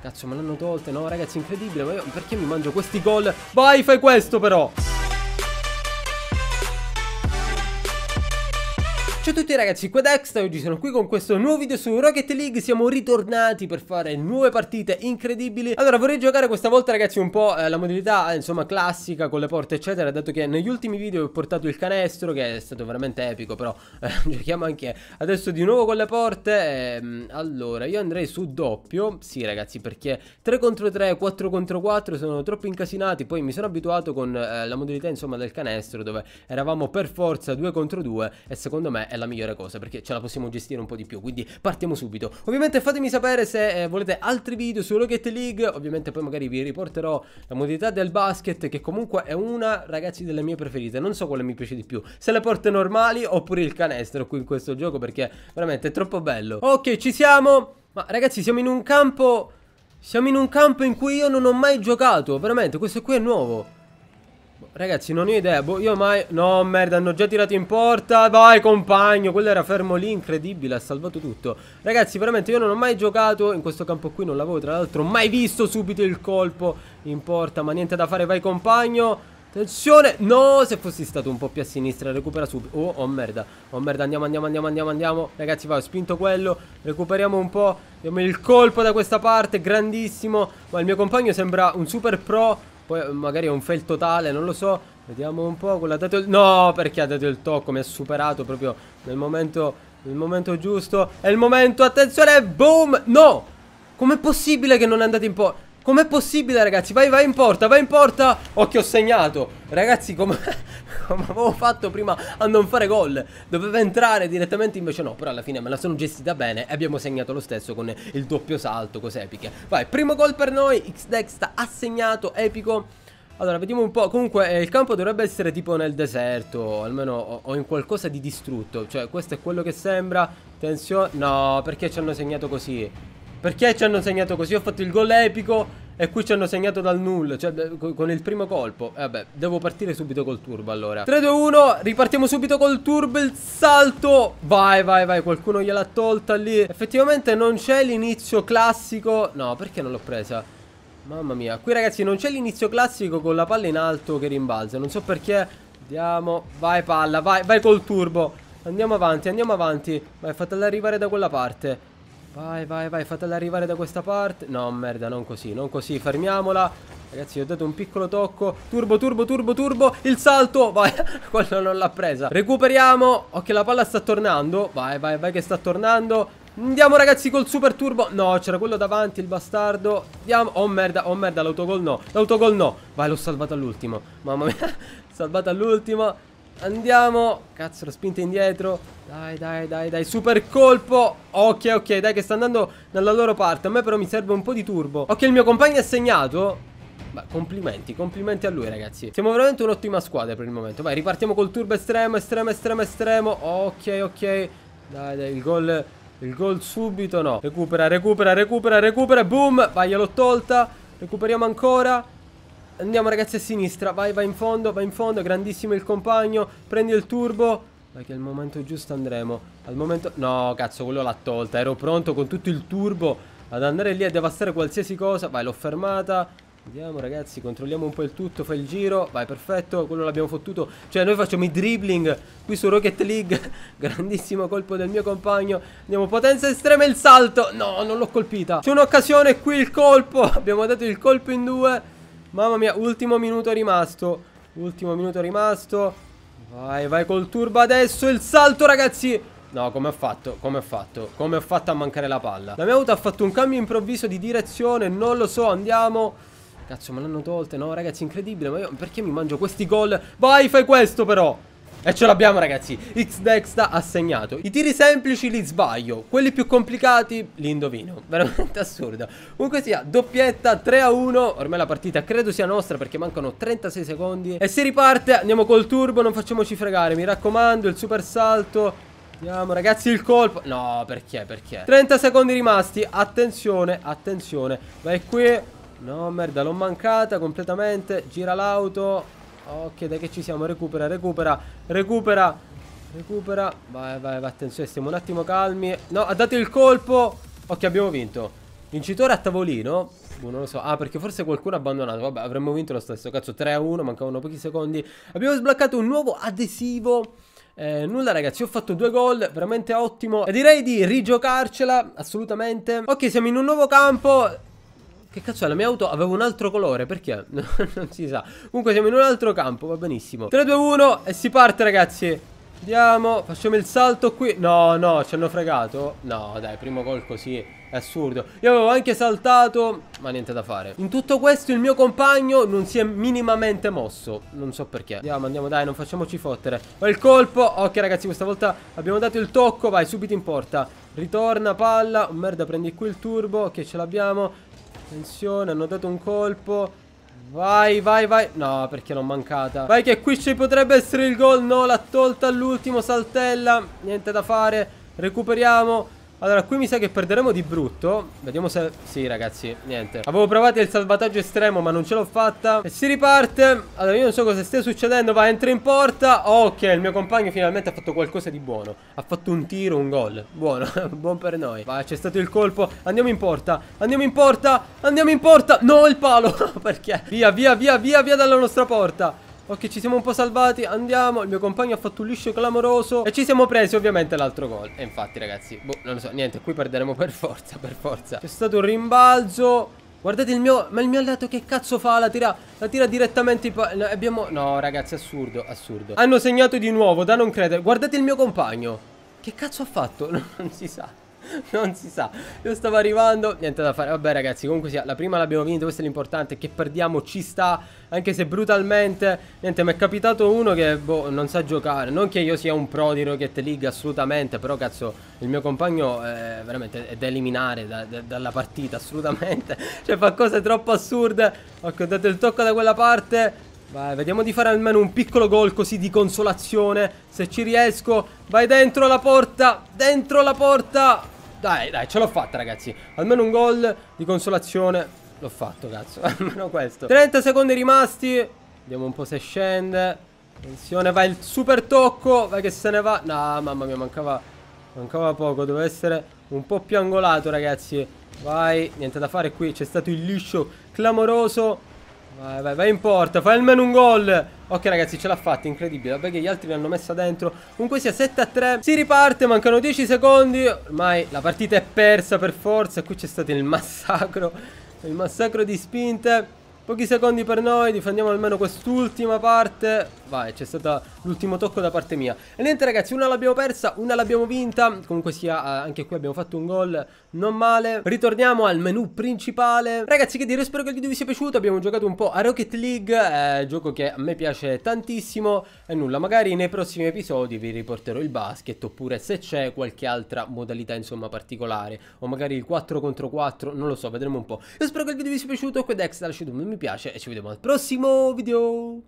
Cazzo, me l'hanno tolta. No, ragazzi, incredibile. Ma io perché mi mangio questi gol? Vai, fai questo però. Ciao a tutti ragazzi, qua Dex e oggi sono qui con questo nuovo video su Rocket League Siamo ritornati per fare nuove partite incredibili Allora vorrei giocare questa volta ragazzi un po' eh, la modalità eh, insomma classica con le porte eccetera Dato che negli ultimi video ho portato il canestro che è stato veramente epico però eh, Giochiamo anche adesso di nuovo con le porte ehm, Allora io andrei su doppio Sì ragazzi perché 3 contro 3, 4 contro 4 sono troppo incasinati Poi mi sono abituato con eh, la modalità insomma del canestro dove eravamo per forza 2 contro 2 E secondo me è la migliore cosa perché ce la possiamo gestire un po' di più quindi partiamo subito ovviamente fatemi sapere se eh, volete altri video su Rocket League ovviamente poi magari vi riporterò la modalità del basket che comunque è una ragazzi delle mie preferite non so quale mi piace di più se le porte normali oppure il canestro qui in questo gioco perché veramente è troppo bello ok ci siamo ma ragazzi siamo in un campo siamo in un campo in cui io non ho mai giocato veramente questo qui è nuovo Ragazzi, non ho idea. Boh, io mai... No, merda, hanno già tirato in porta. Vai, compagno. Quello era fermo lì, incredibile. Ha salvato tutto. Ragazzi, veramente, io non ho mai giocato in questo campo qui. Non l'avevo, tra l'altro, mai visto subito il colpo in porta. Ma niente da fare. Vai, compagno. Attenzione. No, se fossi stato un po' più a sinistra, recupera subito. Oh, oh, merda. Oh, merda, andiamo, andiamo, andiamo, andiamo, andiamo. Ragazzi, va, ho spinto quello. Recuperiamo un po'. Abbiamo il colpo da questa parte, grandissimo. Ma il mio compagno sembra un super pro poi eh, magari è un fail totale, non lo so. Vediamo un po'. Quello ha dato il... No, perché ha dato il tocco. Mi ha superato proprio nel momento, nel momento giusto. È il momento. Attenzione. Boom. No. Com'è possibile che non è andato in porta? Com'è possibile ragazzi? Vai, vai in porta, vai in porta. Occhio, ho segnato. Ragazzi, come... come avevo fatto prima a non fare gol. Doveva entrare direttamente, invece no. Però alla fine me la sono gestita bene e abbiamo segnato lo stesso con il doppio salto, cose epiche. Vai, primo gol per noi, X-Dex ha segnato, epico. Allora, vediamo un po'. Comunque, eh, il campo dovrebbe essere tipo nel deserto, almeno o, o, in qualcosa di distrutto. Cioè, questo è quello che sembra. attenzione, No, perché ci hanno segnato così? Perché ci hanno segnato così? Ho fatto il gol epico. E qui ci hanno segnato dal nulla, cioè con il primo colpo. Eh, vabbè, devo partire subito col turbo allora. 3, 2, 1, ripartiamo subito col turbo, il salto. Vai, vai, vai, qualcuno gliel'ha tolta lì. Effettivamente non c'è l'inizio classico. No, perché non l'ho presa? Mamma mia, qui ragazzi non c'è l'inizio classico con la palla in alto che rimbalza. Non so perché. Andiamo, vai palla, vai, vai col turbo. Andiamo avanti, andiamo avanti. Vai, fatela arrivare da quella parte. Vai, vai, vai, fatela arrivare da questa parte. No, merda, non così, non così, fermiamola. Ragazzi, ho dato un piccolo tocco. Turbo, turbo, turbo, turbo. Il salto. Vai, quello non l'ha presa. Recuperiamo. Ok, la palla sta tornando. Vai, vai, vai che sta tornando. Andiamo ragazzi col super turbo No c'era quello davanti il bastardo Andiamo Oh merda Oh merda l'autogol no L'autogol no Vai l'ho salvato all'ultimo Mamma mia Salvato all'ultimo Andiamo. Cazzo, la spinta indietro. Dai, dai, dai, dai. Super colpo. Ok, ok, dai, che sta andando dalla loro parte. A me però mi serve un po' di turbo. Ok, il mio compagno ha segnato. Beh, complimenti, complimenti a lui ragazzi Siamo veramente un'ottima squadra per il momento Vai, ripartiamo col turbo estremo, estremo, estremo, estremo Ok, ok Dai, dai, il gol... Il gol subito no Recupera, recupera, recupera, recupera Boom, vai, l'ho tolta Recuperiamo ancora Andiamo ragazzi a sinistra, vai, vai in fondo, vai in fondo, grandissimo il compagno, prendi il turbo. Vai che al momento giusto andremo. Al momento... No, cazzo, quello l'ha tolta. Ero pronto con tutto il turbo ad andare lì a devastare qualsiasi cosa. Vai, l'ho fermata. Andiamo ragazzi, controlliamo un po' il tutto, fai il giro, vai perfetto, quello l'abbiamo fottuto Cioè noi facciamo i dribbling qui su Rocket League Grandissimo colpo del mio compagno Andiamo potenza estrema il salto No, non l'ho colpita C'è un'occasione qui il colpo Abbiamo dato il colpo in due Mamma mia, ultimo minuto rimasto. Ultimo minuto rimasto. Vai, vai col turbo adesso. Il salto, ragazzi. No, come ho fatto? Come ho fatto? Come ho fatto a mancare la palla? La mia auto ha fatto un cambio improvviso di direzione. Non lo so, andiamo. Cazzo, me l'hanno tolte. No, ragazzi, incredibile. Ma io perché mi mangio questi gol? Vai, fai questo però. E ce l'abbiamo ragazzi X-Dexta ha segnato I tiri semplici li sbaglio Quelli più complicati li indovino Veramente assurdo Comunque sia doppietta 3 a 1 Ormai la partita credo sia nostra Perché mancano 36 secondi E si riparte Andiamo col turbo Non facciamoci fregare Mi raccomando il super salto Andiamo ragazzi il colpo No perché perché 30 secondi rimasti Attenzione attenzione Vai qui No merda l'ho mancata completamente Gira l'auto Ok, dai che ci siamo. Recupera, recupera, recupera. Recupera. Vai, vai, vai. Attenzione, stiamo un attimo calmi. No, ha dato il colpo. Ok, abbiamo vinto. Vincitore a tavolino. Boh, non lo so. Ah, perché forse qualcuno ha abbandonato. Vabbè, avremmo vinto lo stesso. Cazzo, 3-1. Mancavano pochi secondi. Abbiamo sbloccato un nuovo adesivo. Eh, nulla ragazzi, ho fatto due gol, veramente ottimo E direi di rigiocarcela, assolutamente Ok, siamo in un nuovo campo che cazzo è? La mia auto aveva un altro colore, perché? non si sa. Comunque siamo in un altro campo, va benissimo. 3, 2, 1 e si parte ragazzi. Andiamo, facciamo il salto qui. No, no, ci hanno fregato. No, dai, primo gol così. È assurdo. Io avevo anche saltato, ma niente da fare. In tutto questo il mio compagno non si è minimamente mosso. Non so perché. Andiamo, andiamo, dai, non facciamoci fottere. Ho il colpo. Ok, ragazzi, questa volta abbiamo dato il tocco. Vai, subito in porta. Ritorna, palla. Oh, merda, prendi qui il turbo. Che okay, ce l'abbiamo. Attenzione, hanno dato un colpo. Vai, vai, vai. No, perché l'ho mancata. Vai che qui ci potrebbe essere il gol. No, l'ha tolta all'ultimo, saltella. Niente da fare. Recuperiamo. Allora, qui mi sa che perderemo di brutto. Vediamo se... Sì, ragazzi, niente. Avevo provato il salvataggio estremo, ma non ce l'ho fatta. E si riparte. Allora, io non so cosa stia succedendo. Va, entra in porta. Ok, il mio compagno finalmente ha fatto qualcosa di buono. Ha fatto un tiro, un gol. Buono, buon per noi. Va, c'è stato il colpo. Andiamo in porta. Andiamo in porta. Andiamo in porta. No, il palo. Perché? Via, via, via, via, via dalla nostra porta. Ok ci siamo un po' salvati Andiamo Il mio compagno ha fatto un liscio clamoroso E ci siamo presi ovviamente l'altro gol E infatti ragazzi Boh non lo so Niente qui perderemo per forza Per forza C'è stato un rimbalzo Guardate il mio... Ma il mio alleato che cazzo fa? La tira, la tira direttamente... No, abbiamo... No, ragazzi, assurdo, assurdo. Hanno segnato di nuovo, da non credere. Guardate il mio compagno. Che cazzo ha fatto? Non, non si sa. non si sa Io stavo arrivando Niente da fare Vabbè ragazzi Comunque sia La prima l'abbiamo vinta Questo è l'importante Che perdiamo ci sta Anche se brutalmente Niente mi è capitato uno Che boh Non sa giocare Non che io sia un pro di Rocket League Assolutamente Però cazzo Il mio compagno è eh, Veramente è da eliminare da, da, Dalla partita Assolutamente Cioè fa cose troppo assurde Ok ho dato il tocco da quella parte Vai, vediamo di fare almeno un piccolo gol così di consolazione. Se ci riesco, vai dentro la porta, dentro la porta. Dai, dai, ce l'ho fatta, ragazzi. Almeno un gol di consolazione. L'ho fatto, cazzo. Almeno questo. 30 secondi rimasti. Vediamo un po' se scende. Attenzione, vai il super tocco. Vai che se ne va. No, mamma mia, mancava, mancava poco. Doveva essere un po' più angolato, ragazzi. Vai, niente da fare qui. C'è stato il liscio clamoroso. Vai, vai, vai in porta, fai almeno un gol. Ok ragazzi, ce l'ha fatta, incredibile. Vabbè che gli altri l'hanno messa dentro. Comunque sia 7 a 3. Si riparte, mancano 10 secondi. Ormai la partita è persa per forza. Qui c'è stato il massacro. Il massacro di spinte. Pochi secondi per noi, difendiamo almeno quest'ultima parte. Vai, c'è stato l'ultimo tocco da parte mia. E niente ragazzi, una l'abbiamo persa, una l'abbiamo vinta. Comunque sia, eh, anche qui abbiamo fatto un gol non male. Ritorniamo al menu principale. Ragazzi, che dire, spero che il video vi sia piaciuto. Abbiamo giocato un po' a Rocket League, eh, gioco che a me piace tantissimo. E nulla, magari nei prossimi episodi vi riporterò il basket, oppure se c'è qualche altra modalità, insomma, particolare. O magari il 4 contro 4, non lo so, vedremo un po'. Io spero che il video vi sia piaciuto, qui Dex, lasciate un mi piace e ci vediamo al prossimo video.